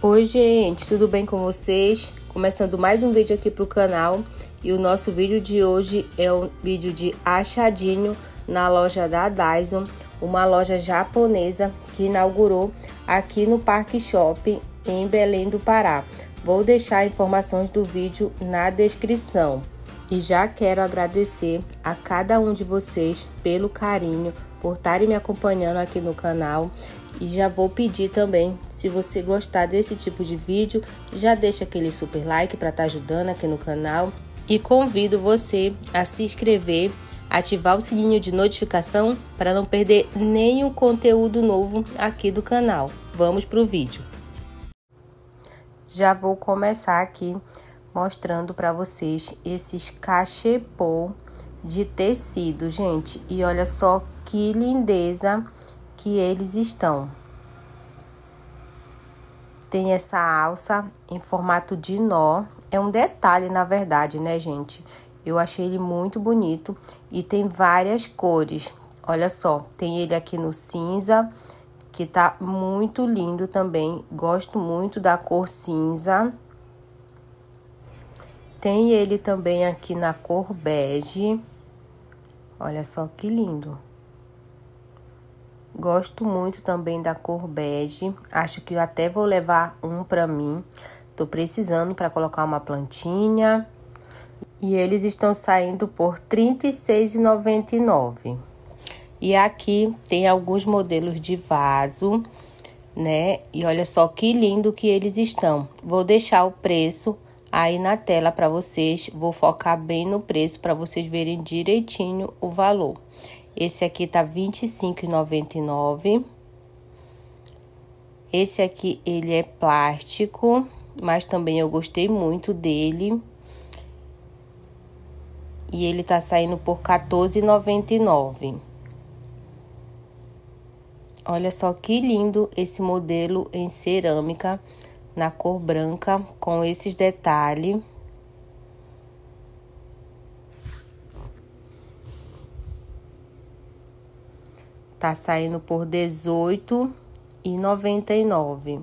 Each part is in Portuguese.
Oi gente, tudo bem com vocês? Começando mais um vídeo aqui para o canal e o nosso vídeo de hoje é um vídeo de achadinho na loja da Dyson, uma loja japonesa que inaugurou aqui no Parque Shopping em Belém do Pará. Vou deixar informações do vídeo na descrição. E já quero agradecer a cada um de vocês pelo carinho, por estarem me acompanhando aqui no canal e já vou pedir também, se você gostar desse tipo de vídeo, já deixa aquele super like para estar tá ajudando aqui no canal. E convido você a se inscrever, ativar o sininho de notificação para não perder nenhum conteúdo novo aqui do canal. Vamos para o vídeo. Já vou começar aqui mostrando para vocês esses cachepô de tecido, gente. E olha só que lindeza! que eles estão. Tem essa alça em formato de nó. É um detalhe, na verdade, né, gente? Eu achei ele muito bonito e tem várias cores. Olha só, tem ele aqui no cinza, que tá muito lindo também. Gosto muito da cor cinza. Tem ele também aqui na cor bege. Olha só que lindo. Gosto muito também da cor bege. Acho que até vou levar um para mim. Tô precisando para colocar uma plantinha. E eles estão saindo por R$ 36,99. E aqui tem alguns modelos de vaso, né? E olha só que lindo que eles estão. Vou deixar o preço aí na tela para vocês. Vou focar bem no preço para vocês verem direitinho o valor. Esse aqui tá R$ 25,99. Esse aqui ele é plástico, mas também eu gostei muito dele. E ele tá saindo por R$ 14,99. Olha só que lindo esse modelo em cerâmica na cor branca com esses detalhes. Tá saindo por 18 e 99.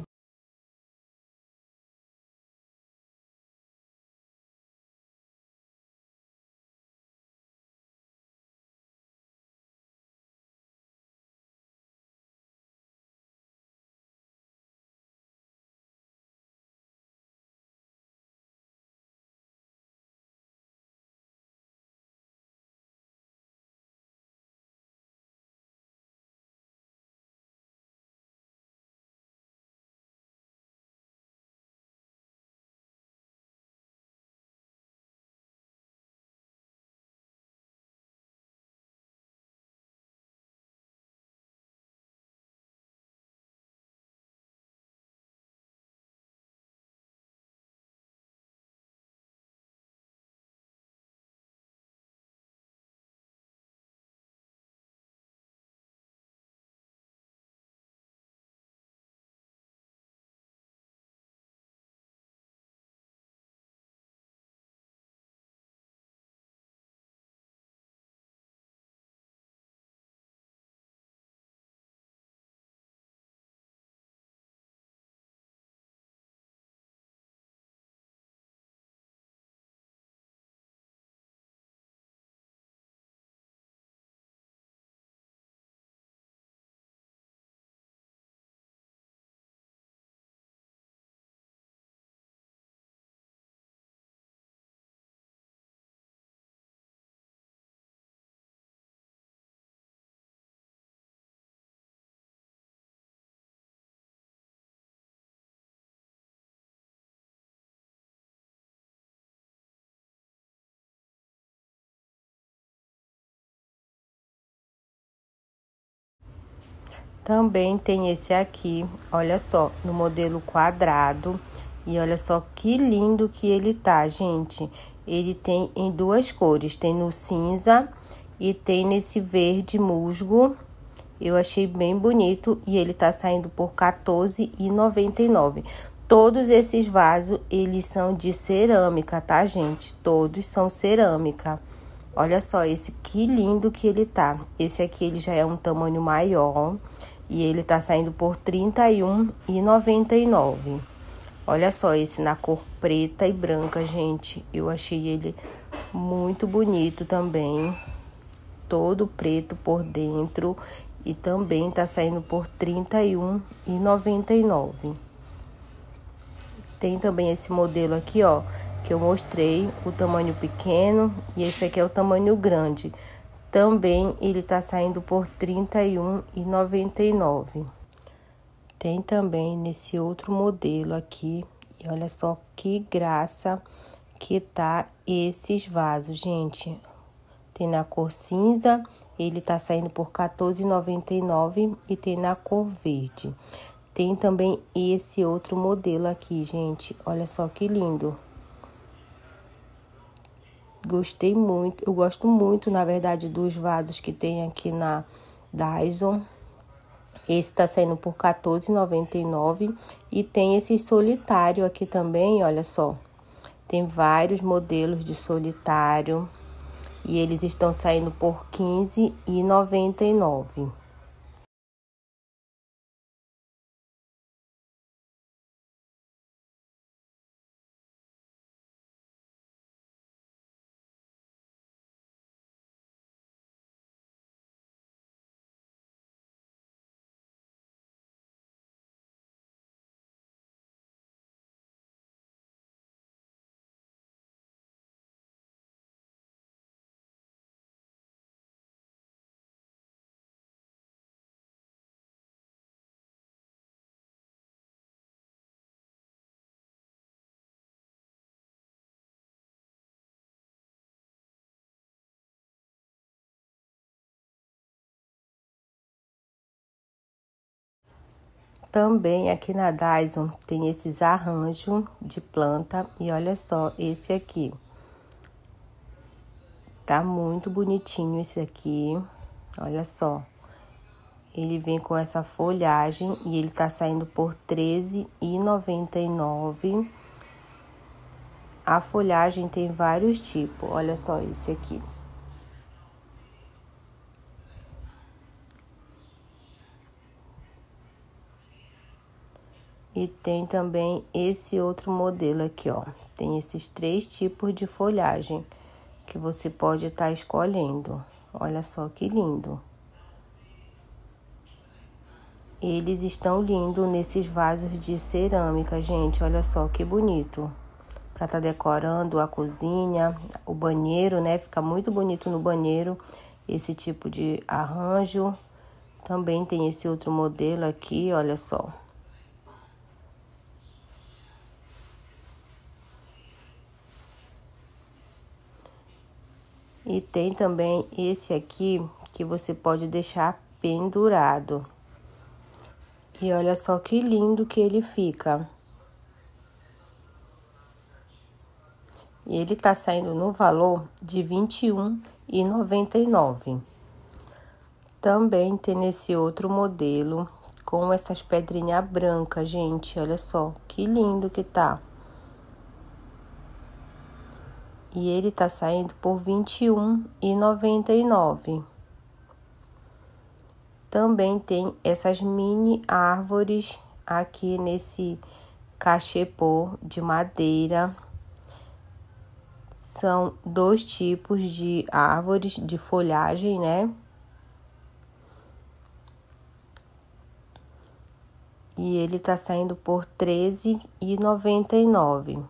Também tem esse aqui, olha só, no modelo quadrado. E olha só que lindo que ele tá, gente. Ele tem em duas cores, tem no cinza e tem nesse verde musgo. Eu achei bem bonito e ele tá saindo por R$14,99. Todos esses vasos, eles são de cerâmica, tá, gente? Todos são cerâmica. Olha só esse, que lindo que ele tá. Esse aqui ele já é um tamanho maior e ele tá saindo por R$ 31,99. Olha só esse na cor preta e branca, gente. Eu achei ele muito bonito também. Todo preto por dentro e também tá saindo por R$ 31,99. Tem também esse modelo aqui, ó, que eu mostrei o tamanho pequeno e esse aqui é o tamanho grande. Também ele tá saindo por R$ 31,99. Tem também nesse outro modelo aqui, e olha só que graça que tá esses vasos, gente. Tem na cor cinza, ele tá saindo por R$ 14,99 e tem na cor verde. Tem também esse outro modelo aqui, gente. Olha só que lindo gostei muito, eu gosto muito, na verdade, dos vasos que tem aqui na Dyson. Esse tá saindo por R$14,99 e tem esse solitário aqui também, olha só. Tem vários modelos de solitário e eles estão saindo por R$15,99. Também aqui na Dyson tem esses arranjos de planta e olha só esse aqui. Tá muito bonitinho esse aqui, olha só. Ele vem com essa folhagem e ele tá saindo por R$13,99. A folhagem tem vários tipos, olha só esse aqui. E tem também esse outro modelo aqui, ó. Tem esses três tipos de folhagem que você pode estar tá escolhendo. Olha só que lindo. Eles estão lindos nesses vasos de cerâmica, gente. Olha só que bonito. Para estar tá decorando a cozinha, o banheiro, né? Fica muito bonito no banheiro esse tipo de arranjo. Também tem esse outro modelo aqui, olha só. E tem também esse aqui que você pode deixar pendurado. E olha só que lindo que ele fica. E ele tá saindo no valor de R$ 21,99. Também tem esse outro modelo com essas pedrinhas brancas, gente. Olha só que lindo que tá e ele está saindo por R$ 21,99. Também tem essas mini árvores aqui nesse cachepô de madeira. São dois tipos de árvores de folhagem, né? E ele tá saindo por R$ 13,99.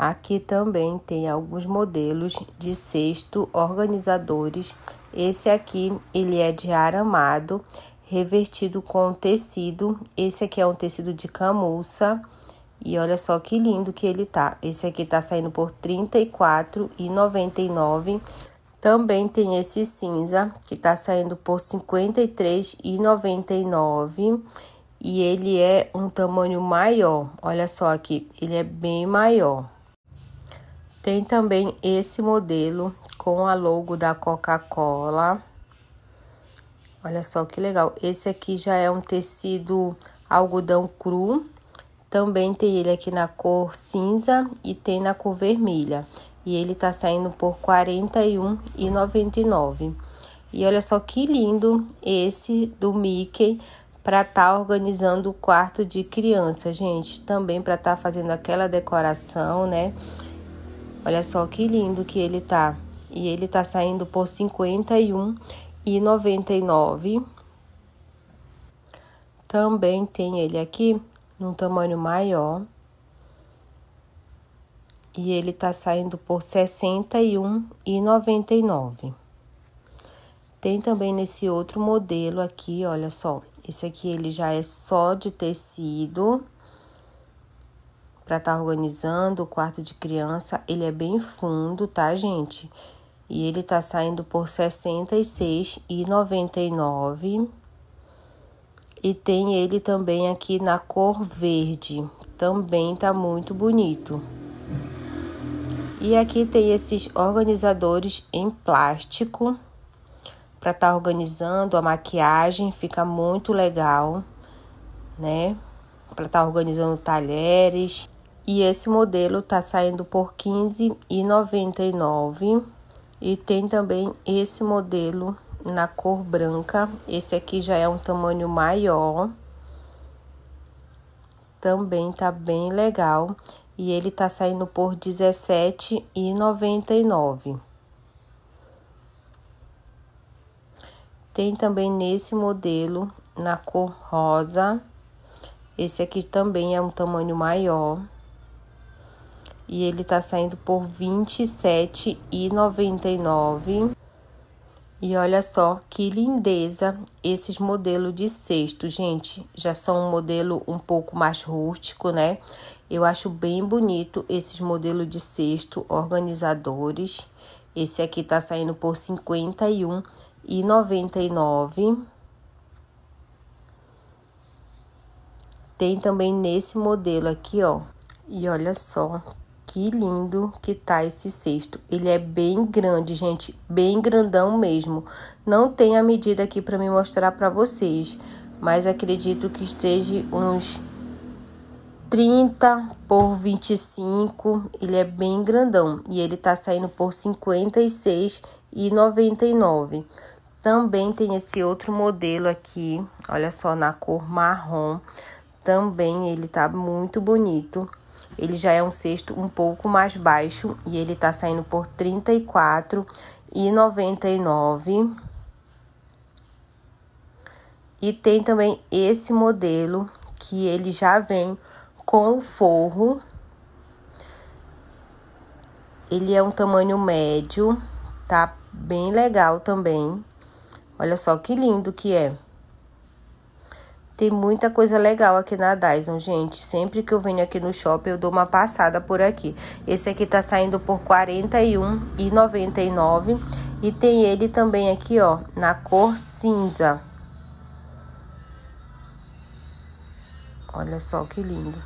Aqui também tem alguns modelos de cesto organizadores. Esse aqui, ele é de aramado, revertido com tecido. Esse aqui é um tecido de camuça. E olha só que lindo que ele tá. Esse aqui tá saindo por R$ 34,99. Também tem esse cinza, que tá saindo por R$ 53,99 e ele é um tamanho maior. Olha só aqui, ele é bem maior. Tem também esse modelo com a logo da Coca-Cola. Olha só que legal. Esse aqui já é um tecido algodão cru. Também tem ele aqui na cor cinza e tem na cor vermelha. E ele tá saindo por R$ 41,99. E olha só que lindo esse do Mickey para estar tá organizando o quarto de criança, gente. Também para estar tá fazendo aquela decoração, né? Olha só que lindo que ele tá. E ele tá saindo por R$ 51,99. Também tem ele aqui num tamanho maior. E ele tá saindo por R$ 61,99. Tem também nesse outro modelo aqui, olha só. Esse aqui ele já é só de tecido para estar tá organizando o quarto de criança. Ele é bem fundo, tá, gente? E ele tá saindo por R$ 66,99. E tem ele também aqui na cor verde. Também tá muito bonito. E aqui tem esses organizadores em plástico para estar tá organizando a maquiagem, fica muito legal, né? Para estar tá organizando talheres, e esse modelo tá saindo por R$ 15,99. E tem também esse modelo na cor branca. Esse aqui já é um tamanho maior. Também tá bem legal. E ele tá saindo por R$ 17,99. Tem também nesse modelo na cor rosa. Esse aqui também é um tamanho maior e ele tá saindo por R$ 27,99. E olha só que lindeza esses modelos de cesto, gente. Já são um modelo um pouco mais rústico, né? Eu acho bem bonito esses modelos de cesto organizadores. Esse aqui tá saindo por R$ 51,99. Tem também nesse modelo aqui, ó. E olha só que lindo que tá esse cesto. Ele é bem grande, gente, bem grandão mesmo. Não tem a medida aqui para me mostrar para vocês, mas acredito que esteja uns 30 por 25. Ele é bem grandão e ele tá saindo por 56 e 99. Também tem esse outro modelo aqui, olha só na cor marrom. Também ele tá muito bonito ele já é um cesto um pouco mais baixo e ele tá saindo por R$ 34,99. E tem também esse modelo que ele já vem com o forro. Ele é um tamanho médio, tá bem legal também. Olha só que lindo que é. Tem muita coisa legal aqui na Dyson, gente. Sempre que eu venho aqui no shopping, eu dou uma passada por aqui. Esse aqui tá saindo por R$ 41,99. E tem ele também aqui, ó, na cor cinza. Olha só que lindo.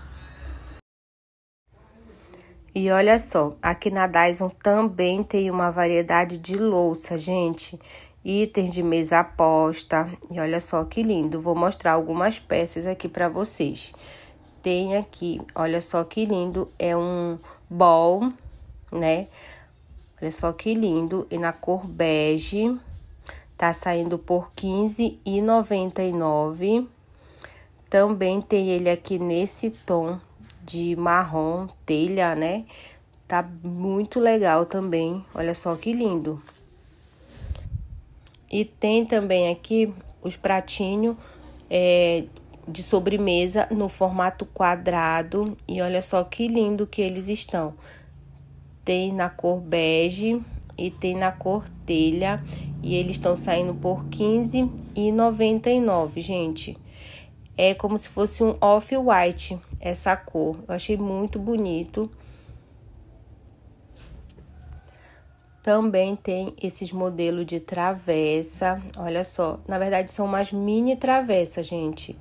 E olha só, aqui na Dyson também tem uma variedade de louça, gente itens de mesa aposta. E olha só que lindo, vou mostrar algumas peças aqui para vocês. Tem aqui, olha só que lindo, é um bol, né? Olha só que lindo, e na cor bege, tá saindo por R$15,99. Também tem ele aqui nesse tom de marrom, telha, né? Tá muito legal também, olha só que lindo. E tem também aqui os pratinhos é, de sobremesa no formato quadrado. E olha só que lindo que eles estão. Tem na cor bege e tem na cor telha. E eles estão saindo por R$15,99, gente. É como se fosse um off-white essa cor. Eu achei muito bonito. Também tem esses modelos de travessa, olha só. Na verdade, são umas mini travessa gente.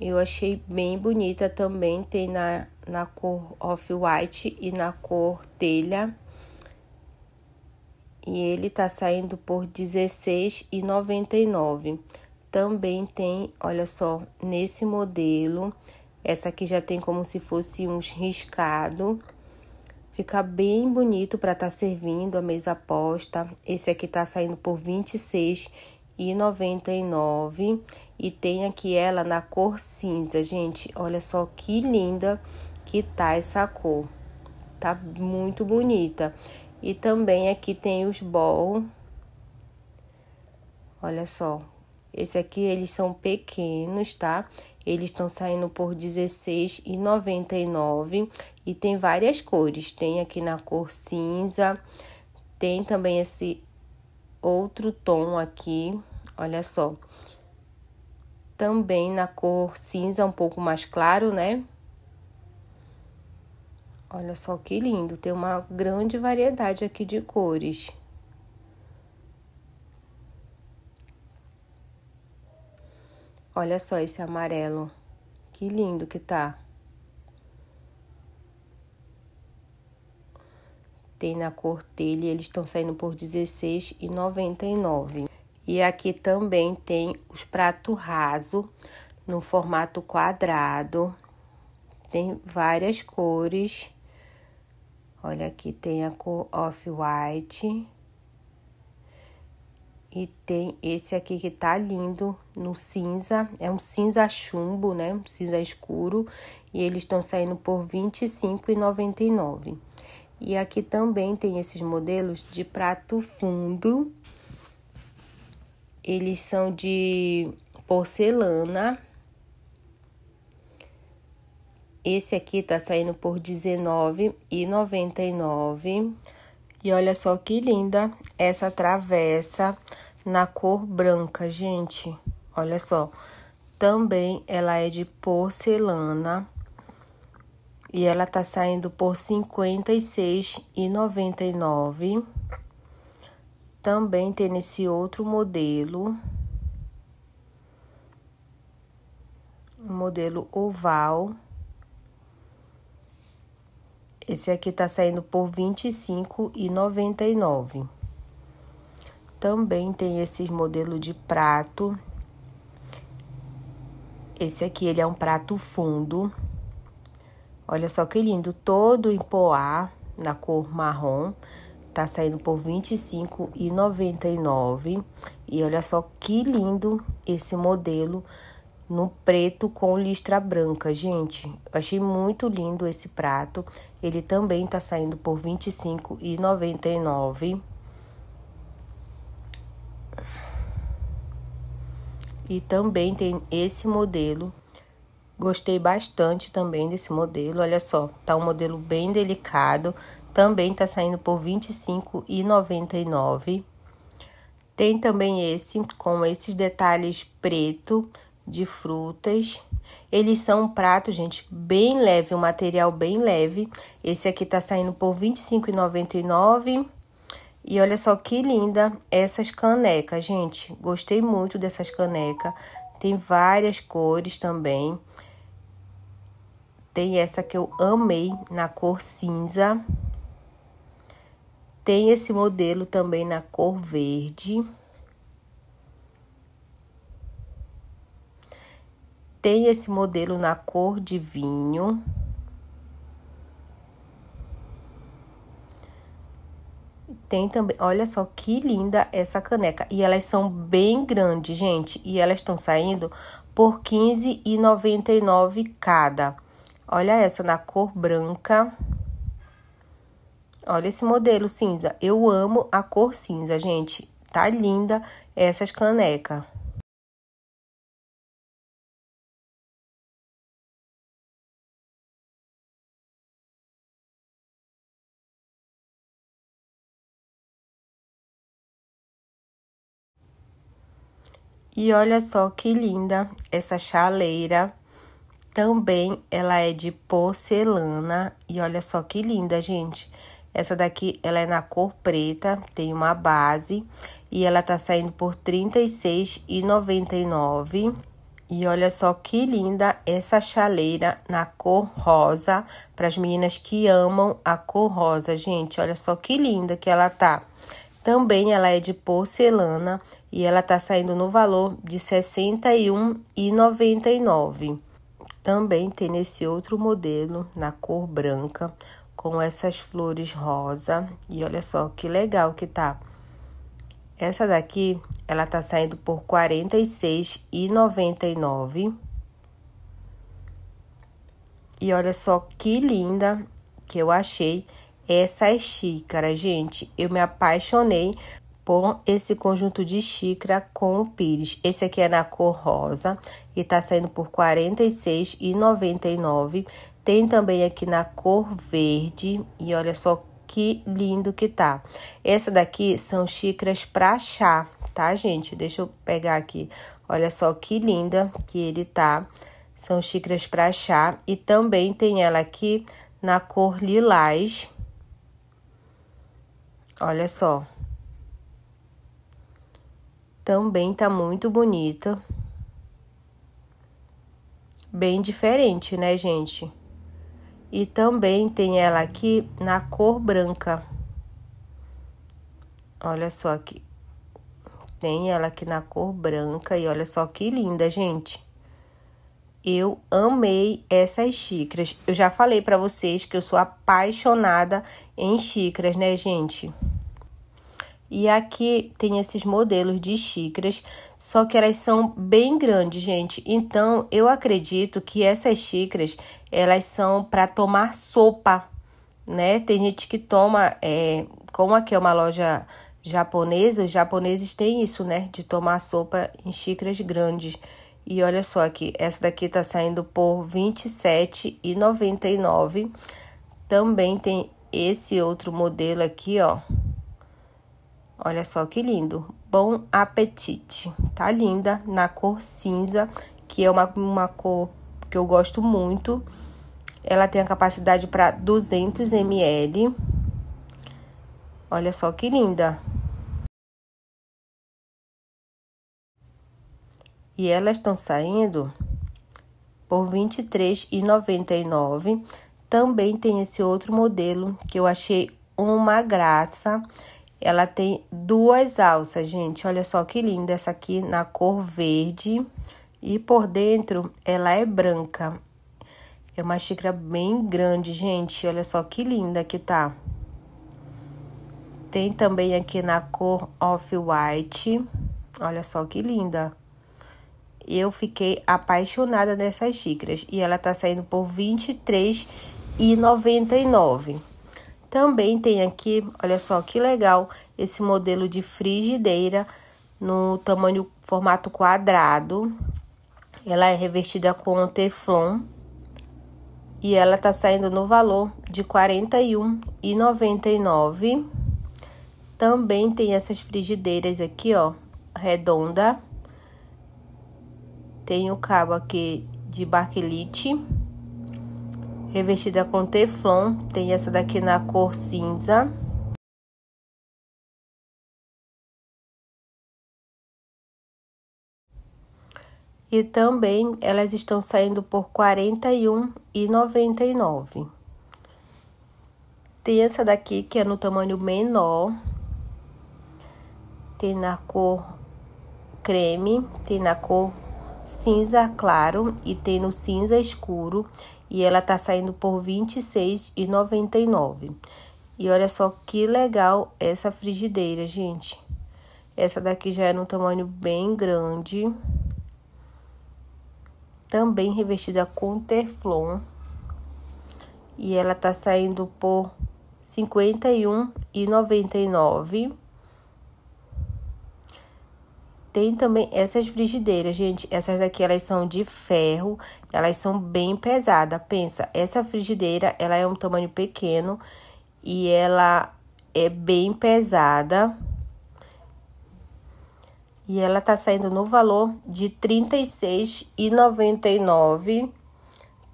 Eu achei bem bonita também, tem na, na cor off-white e na cor telha. E ele tá saindo por R$16,99. Também tem, olha só, nesse modelo, essa aqui já tem como se fosse uns riscado Fica bem bonito para estar tá servindo a mesa posta. Esse aqui tá saindo por R$ 26,99 e tem aqui ela na cor cinza, gente. Olha só que linda que tá essa cor. Tá muito bonita. E também aqui tem os bol. Olha só. Esse aqui eles são pequenos, tá? Eles estão saindo por R$16,99 e tem várias cores. Tem aqui na cor cinza, tem também esse outro tom aqui, olha só. Também na cor cinza, um pouco mais claro, né? Olha só que lindo, tem uma grande variedade aqui de cores. Olha só esse amarelo. Que lindo que tá. Tem na cor telha, eles estão saindo por R$16,99. E aqui também tem os pratos raso no formato quadrado. Tem várias cores. Olha aqui, tem a cor off-white. E tem esse aqui que tá lindo no cinza, é um cinza chumbo, né? Um cinza escuro, e eles estão saindo por R$ 25,99. E aqui também tem esses modelos de prato fundo. Eles são de porcelana. Esse aqui tá saindo por R$19,99. E olha só que linda essa travessa na cor branca, gente. Olha só. Também ela é de porcelana. E ela tá saindo por R$ 56,99. Também tem nesse outro modelo. Modelo oval. Esse aqui tá saindo por R$ 25,99 também tem esses modelo de prato. Esse aqui, ele é um prato fundo. Olha só que lindo, todo em poá, na cor marrom. Tá saindo por R$ 25,99. E olha só que lindo esse modelo no preto com listra branca, gente. achei muito lindo esse prato. Ele também tá saindo por R$ 25,99. e também tem esse modelo. Gostei bastante também desse modelo. Olha só, tá um modelo bem delicado. Também tá saindo por R$ 25,99. Tem também esse com esses detalhes preto de frutas. Eles são um prato, gente, bem leve, um material bem leve. Esse aqui tá saindo por R$ 25,99 e olha só que linda essas canecas, gente. Gostei muito dessas canecas. Tem várias cores também. Tem essa que eu amei na cor cinza. Tem esse modelo também na cor verde. Tem esse modelo na cor de vinho. Tem também, olha só que linda essa caneca. E elas são bem grandes, gente. E elas estão saindo por R$15,99 cada. Olha essa na cor branca. Olha esse modelo cinza. Eu amo a cor cinza, gente. Tá linda essas canecas. E olha só que linda essa chaleira. Também ela é de porcelana. E olha só que linda, gente. Essa daqui, ela é na cor preta, tem uma base. E ela tá saindo por R$ 36,99. E olha só que linda essa chaleira na cor rosa. Para as meninas que amam a cor rosa, gente. Olha só que linda que ela tá. Também ela é de porcelana e ela está saindo no valor de R$ 61,99. Também tem nesse outro modelo na cor branca com essas flores rosa e olha só que legal que tá. Essa daqui, ela tá saindo por R$ 46,99. E olha só que linda que eu achei essas xícaras. Gente, eu me apaixonei por esse conjunto de xícara com o pires. Esse aqui é na cor rosa e tá saindo por R$ 46,99. Tem também aqui na cor verde e olha só que lindo que tá. Essa daqui são xícaras para chá, tá, gente? Deixa eu pegar aqui. Olha só que linda que ele tá. São xícaras para chá e também tem ela aqui na cor lilás Olha só. Também tá muito bonita. Bem diferente, né, gente? E também tem ela aqui na cor branca. Olha só aqui. Tem ela aqui na cor branca e olha só que linda, gente. Eu amei essas xícaras. Eu já falei para vocês que eu sou apaixonada em xícaras, né, gente? E aqui tem esses modelos de xícaras, só que elas são bem grandes, gente. Então, eu acredito que essas xícaras, elas são para tomar sopa, né? Tem gente que toma, é, como aqui é uma loja japonesa, os japoneses têm isso, né? De tomar sopa em xícaras grandes. E olha só aqui, essa daqui tá saindo por R$ 27,99. Também tem esse outro modelo aqui, ó. Olha só que lindo. Bom apetite. Tá linda na cor cinza, que é uma, uma cor que eu gosto muito. Ela tem a capacidade para 200 ml. Olha só que linda. e elas estão saindo por R$ 23,99. Também tem esse outro modelo que eu achei uma graça. Ela tem duas alças, gente. Olha só que linda essa aqui na cor verde. E por dentro ela é branca. É uma xícara bem grande, gente. Olha só que linda que tá. Tem também aqui na cor off-white. Olha só que linda. Eu fiquei apaixonada nessas xícaras e ela tá saindo por R$ 23,99. Também tem aqui, olha só que legal, esse modelo de frigideira no tamanho formato quadrado. Ela é revestida com teflon e ela tá saindo no valor de R$ 41,99. Também tem essas frigideiras aqui, ó, redonda tem o cabo aqui de baquelite, revestida com teflon. Tem essa daqui na cor cinza. E também elas estão saindo por R$ 41,99. Tem essa daqui que é no tamanho menor. Tem na cor creme, tem na cor cinza claro e tem no cinza escuro e ela tá saindo por R$ 26,99. E olha só que legal essa frigideira, gente. Essa daqui já é um tamanho bem grande. Também revestida com teflon. E ela tá saindo por R$ 51,99. Tem também essas frigideiras, gente. Essas daqui, elas são de ferro, elas são bem pesadas. Pensa, essa frigideira, ela é um tamanho pequeno e ela é bem pesada. E ela tá saindo no valor de R$ 36,99.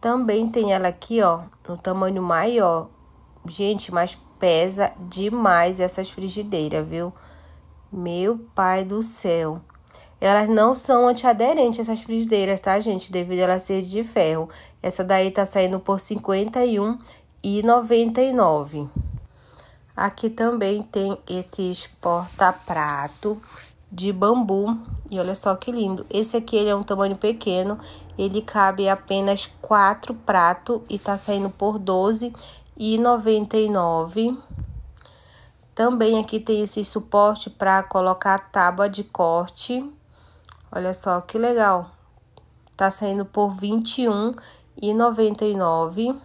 Também tem ela aqui, ó, no tamanho maior. Gente, mas pesa demais essas frigideiras, viu? Meu pai do céu. Elas não são antiaderentes, essas frigideiras, tá, gente? Devido a ela ser de ferro. Essa daí tá saindo por R$ 51,99. Aqui também tem esses porta-prato de bambu. E olha só que lindo. Esse aqui ele é um tamanho pequeno. Ele cabe apenas quatro pratos e tá saindo por R$ 12,99. Também aqui tem esse suporte para colocar a tábua de corte Olha só que legal. Tá saindo por R$ 21,99.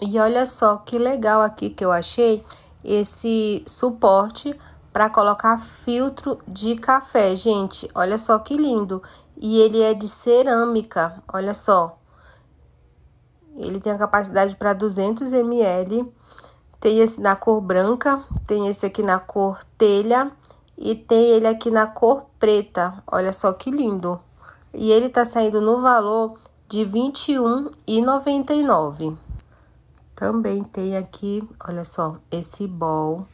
E olha só que legal aqui que eu achei esse suporte para colocar filtro de café, gente. Olha só que lindo. E ele é de cerâmica, olha só. Ele tem a capacidade para 200 ml tem esse na cor branca, tem esse aqui na cor telha e tem ele aqui na cor preta. Olha só que lindo. E ele tá saindo no valor de R$ 21,99. Também tem aqui, olha só, esse bol.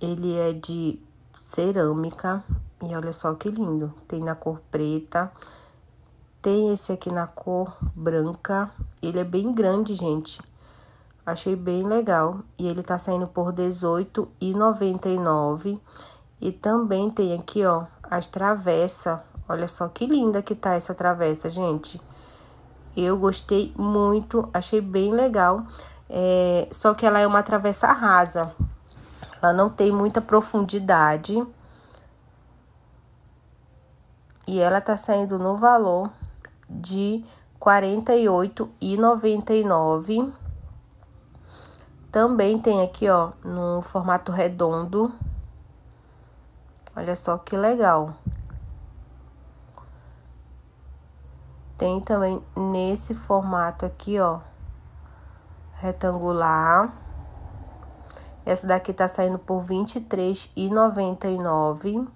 Ele é de cerâmica e olha só que lindo. Tem na cor preta. Tem esse aqui na cor branca. Ele é bem grande, gente. Achei bem legal. E ele tá saindo por R$18,99. E também tem aqui, ó, as travessas. Olha só que linda que tá essa travessa, gente. Eu gostei muito, achei bem legal. É, só que ela é uma travessa rasa. Ela não tem muita profundidade. E ela tá saindo no valor de R$48,99. 48,99. Também tem aqui, ó, no formato redondo. Olha só que legal. Tem também nesse formato aqui, ó, retangular. Essa daqui tá saindo por R$ 23,99.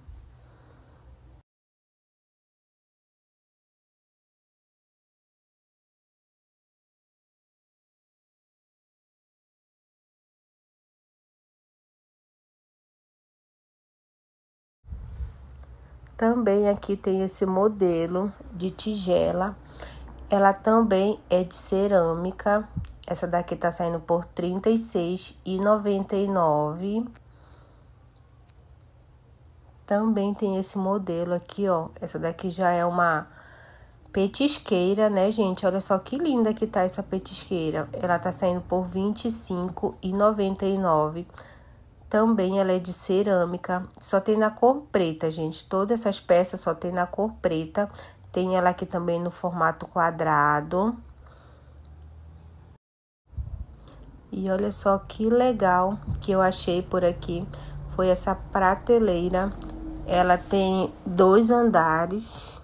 Também aqui tem esse modelo de tigela. Ela também é de cerâmica. Essa daqui tá saindo por R$ 36,99. Também tem esse modelo aqui, ó. Essa daqui já é uma petisqueira, né, gente? Olha só que linda que tá essa petisqueira. Ela tá saindo por R$ 25,99. Também ela é de cerâmica, só tem na cor preta, gente. Todas essas peças só tem na cor preta. Tem ela aqui também no formato quadrado. E olha só que legal que eu achei por aqui. Foi essa prateleira. Ela tem dois andares.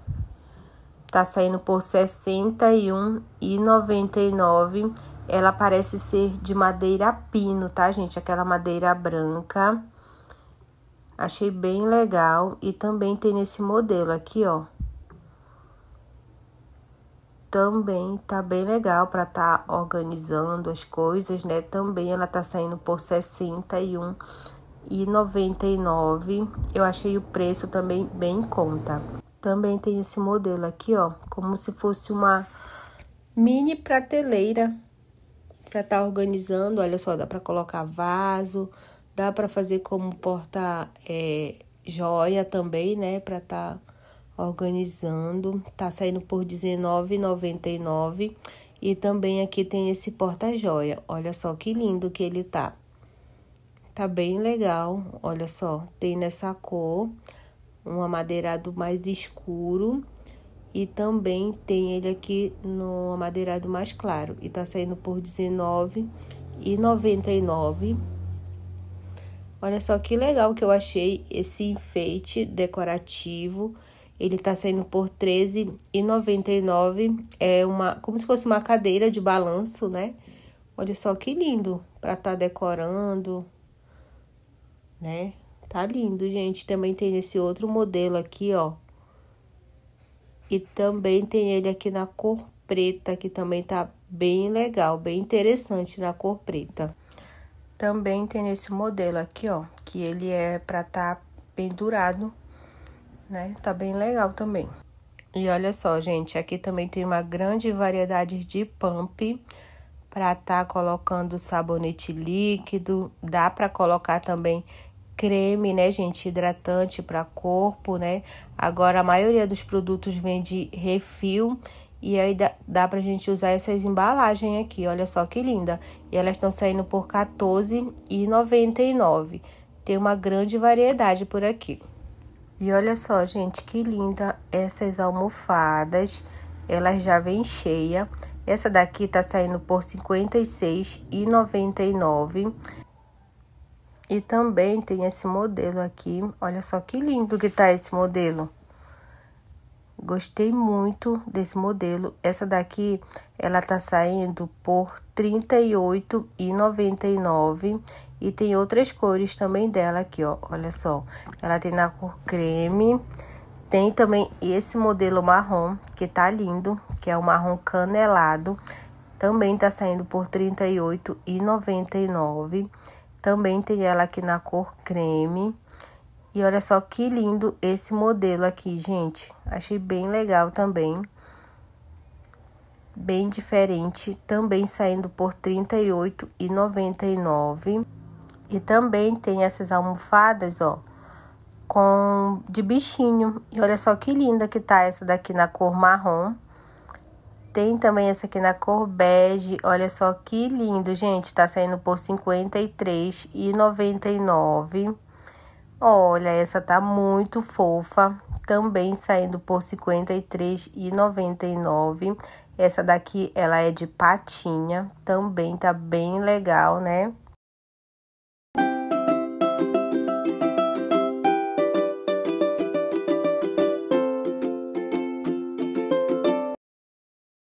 Tá saindo por R$ 61,99 ela parece ser de madeira pino, tá, gente? Aquela madeira branca. Achei bem legal. E também tem nesse modelo aqui, ó. Também tá bem legal pra tá organizando as coisas, né? Também ela tá saindo por R$ 61,99. Eu achei o preço também bem em conta. Também tem esse modelo aqui, ó. Como se fosse uma mini prateleira para estar tá organizando. Olha só, dá para colocar vaso, dá para fazer como porta é, joia também, né? Para estar tá organizando. Tá saindo por R$19,99. E também aqui tem esse porta-joia. Olha só que lindo que ele tá. Tá bem legal. Olha só, tem nessa cor um amadeirado mais escuro e também tem ele aqui no amadeirado mais claro. E tá saindo por R$19,99. Olha só que legal que eu achei esse enfeite decorativo. Ele tá saindo por R$13,99. É uma, como se fosse uma cadeira de balanço, né? Olha só que lindo para tá decorando, né? Tá lindo, gente. Também tem esse outro modelo aqui, ó. E também tem ele aqui na cor preta, que também tá bem legal, bem interessante na cor preta. Também tem esse modelo aqui, ó, que ele é pra tá pendurado, né? Tá bem legal também. E olha só, gente, aqui também tem uma grande variedade de pump para tá colocando sabonete líquido, dá para colocar também creme, né, gente, hidratante para corpo, né? Agora a maioria dos produtos vem de refil e aí dá, dá pra gente usar essas embalagens aqui, olha só que linda. E elas estão saindo por R$14,99. Tem uma grande variedade por aqui. E olha só, gente, que linda essas almofadas. Elas já vêm cheia. Essa daqui tá saindo por R$56,99. E também tem esse modelo aqui. Olha só que lindo que tá esse modelo. Gostei muito desse modelo. Essa daqui, ela tá saindo por R$ 38,99. E tem outras cores também dela aqui, ó. Olha só. Ela tem na cor creme. Tem também esse modelo marrom, que tá lindo. Que é o marrom canelado. Também tá saindo por R$ 38,99. Também tem ela aqui na cor creme. E olha só que lindo esse modelo aqui, gente. Achei bem legal também. Bem diferente, também saindo por R$ 38,99. E também tem essas almofadas, ó, com de bichinho. E olha só que linda que tá essa daqui na cor marrom. Tem também essa aqui na cor bege. Olha só que lindo, gente. Tá saindo por R$ 53,99. Olha, essa tá muito fofa. Também saindo por R$ 53,99. Essa daqui, ela é de patinha. Também tá bem legal, né?